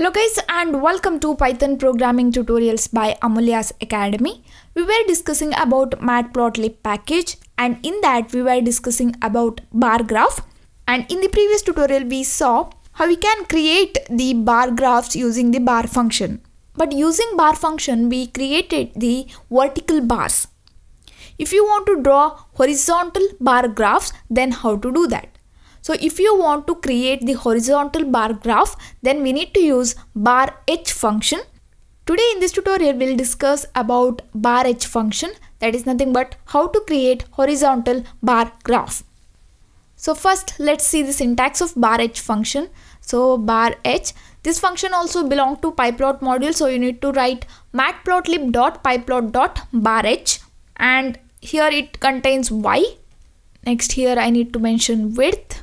Hello guys and welcome to Python programming tutorials by Amulya's Academy. We were discussing about matplotlib package and in that we were discussing about bar graph and in the previous tutorial we saw how we can create the bar graphs using the bar function. But using bar function we created the vertical bars. If you want to draw horizontal bar graphs then how to do that? So if you want to create the horizontal bar graph, then we need to use bar h function. Today in this tutorial, we'll discuss about bar h function that is nothing but how to create horizontal bar graph. So first let's see the syntax of bar h function. So bar h, this function also belong to pyplot module. So you need to write matplotlib.pyplot.bar h and here it contains y. Next here I need to mention width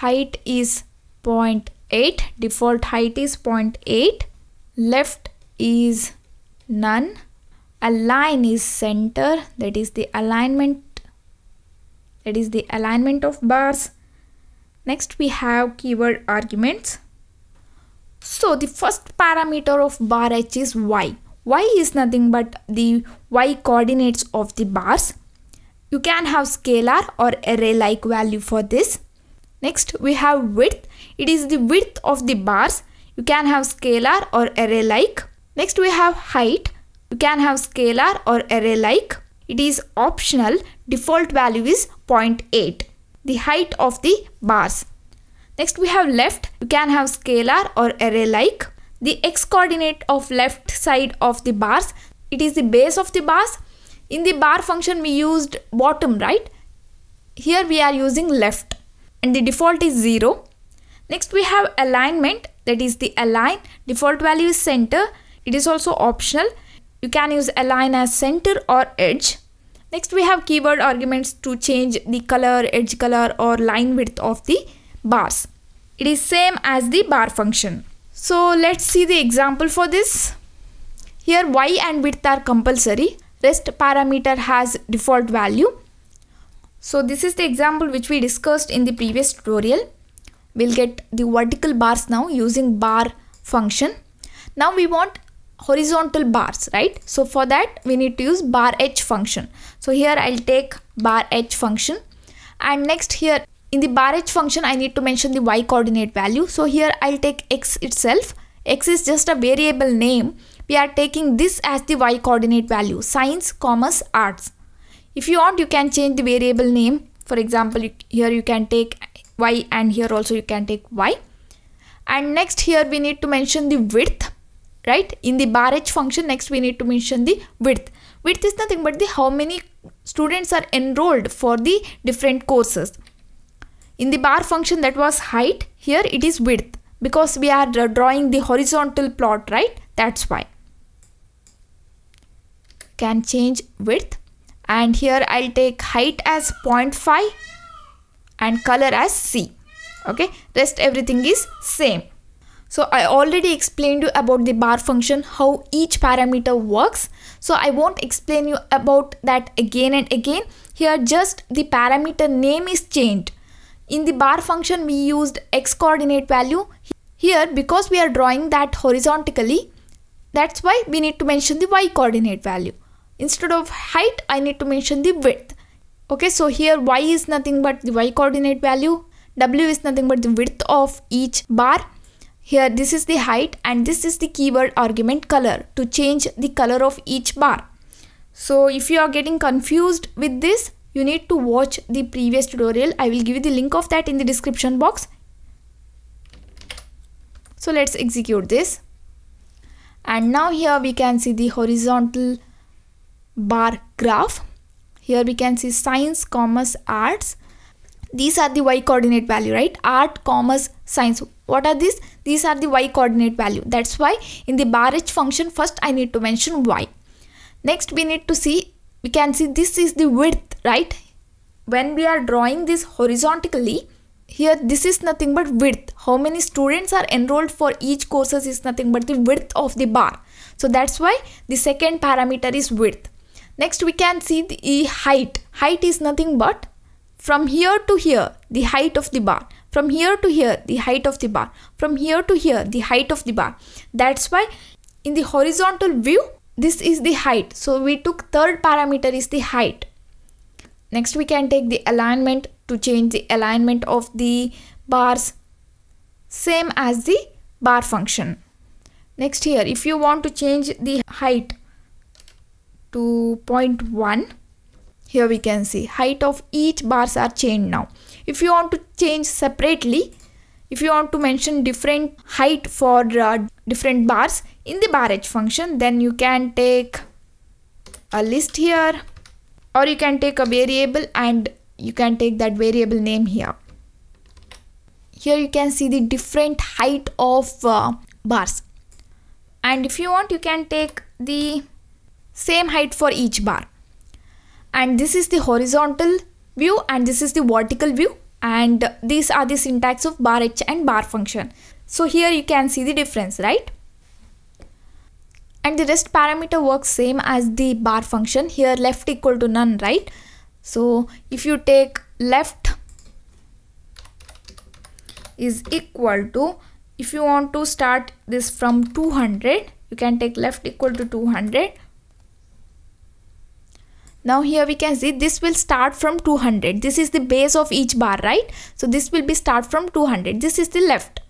height is 0.8 default height is 0.8 left is none align is center that is the alignment that is the alignment of bars next we have keyword arguments so the first parameter of bar h is y y is nothing but the y coordinates of the bars you can have scalar or array like value for this Next we have width. It is the width of the bars. You can have scalar or array like. Next we have height. You can have scalar or array like. It is optional. Default value is 0.8. The height of the bars. Next we have left. You can have scalar or array like. The x coordinate of left side of the bars. It is the base of the bars. In the bar function we used bottom right. Here we are using left and the default is 0. Next we have alignment that is the align default value is center. It is also optional. You can use align as center or edge. Next we have keyword arguments to change the color, edge color or line width of the bars. It is same as the bar function. So let's see the example for this. Here y and width are compulsory. Rest parameter has default value. So this is the example which we discussed in the previous tutorial. We'll get the vertical bars now using bar function. Now we want horizontal bars, right? So for that we need to use bar h function. So here I'll take bar h function and next here in the bar h function I need to mention the y coordinate value. So here I'll take x itself. x is just a variable name. We are taking this as the y coordinate value science, commerce, arts if you want, you can change the variable name. For example, here you can take y and here also you can take y. And next here we need to mention the width, right? In the h function, next we need to mention the width. Width is nothing but the how many students are enrolled for the different courses. In the bar function that was height, here it is width because we are drawing the horizontal plot, right? That's why. Can change width and here I'll take height as 0.5 and color as C okay rest everything is same so I already explained you about the bar function how each parameter works so I won't explain you about that again and again here just the parameter name is changed in the bar function we used x coordinate value here because we are drawing that horizontally that's why we need to mention the y coordinate value instead of height I need to mention the width okay so here y is nothing but the y coordinate value w is nothing but the width of each bar here this is the height and this is the keyword argument color to change the color of each bar so if you are getting confused with this you need to watch the previous tutorial i will give you the link of that in the description box so let's execute this and now here we can see the horizontal bar graph. Here we can see science, commerce, arts. These are the y coordinate value, right? Art, commerce, science. What are these? These are the y coordinate value. That's why in the bar h function, first I need to mention y. Next we need to see, we can see this is the width, right? When we are drawing this horizontally, here this is nothing but width how many students are enrolled for each courses is nothing but the width of the bar so that's why the second parameter is width Next we can see the height. Height is nothing but from here to here the height of the bar. From here to here the height of the bar. From here to here the height of the bar. That's why in the horizontal view this is the height. So we took third parameter is the height. Next we can take the alignment to change the alignment of the bars same as the bar function. Next here if you want to change the height to 0.1 here we can see height of each bars are changed now if you want to change separately if you want to mention different height for uh, different bars in the bar edge function then you can take a list here or you can take a variable and you can take that variable name here here you can see the different height of uh, bars and if you want you can take the same height for each bar and this is the horizontal view and this is the vertical view and these are the syntax of bar h and bar function so here you can see the difference right and the rest parameter works same as the bar function here left equal to none right so if you take left is equal to if you want to start this from 200 you can take left equal to 200 now here we can see this will start from 200 this is the base of each bar right so this will be start from 200 this is the left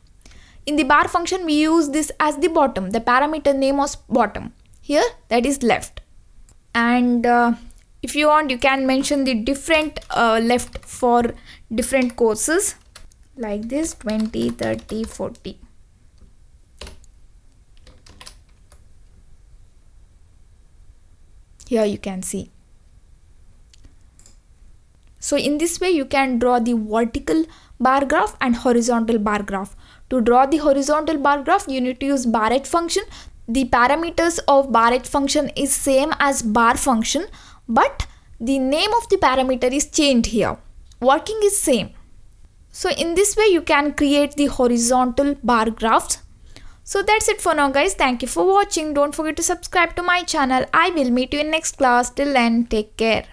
in the bar function we use this as the bottom the parameter name was bottom here that is left and uh, if you want you can mention the different uh, left for different courses like this 20 30 40 here you can see so in this way you can draw the vertical bar graph and horizontal bar graph. To draw the horizontal bar graph you need to use edge function. The parameters of edge function is same as bar function but the name of the parameter is changed here. Working is same. So in this way you can create the horizontal bar graphs. So that's it for now guys. Thank you for watching. Don't forget to subscribe to my channel. I will meet you in next class. Till then take care.